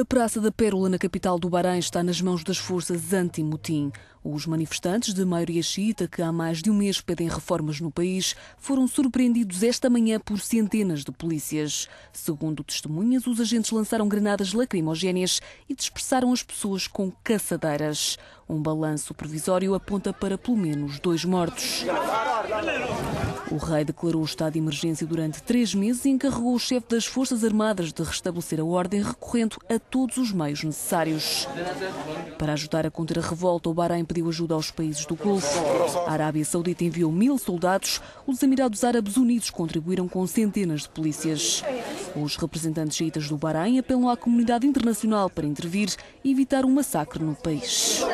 A Praça da Pérola, na capital do Bahrein, está nas mãos das forças anti mutim Os manifestantes, de maioria xiita, que há mais de um mês pedem reformas no país, foram surpreendidos esta manhã por centenas de polícias. Segundo testemunhas, os agentes lançaram granadas lacrimogéneas e dispersaram as pessoas com caçadeiras. Um balanço provisório aponta para pelo menos dois mortos. O rei declarou o estado de emergência durante três meses e encarregou o chefe das Forças Armadas de restabelecer a ordem, recorrendo a todos os meios necessários. Para ajudar a conter a revolta, o Bahrein pediu ajuda aos países do Golfo. A Arábia Saudita enviou mil soldados, os Emirados Árabes Unidos contribuíram com centenas de polícias. Os representantes xiitas do Bahrein apelam à comunidade internacional para intervir e evitar um massacre no país.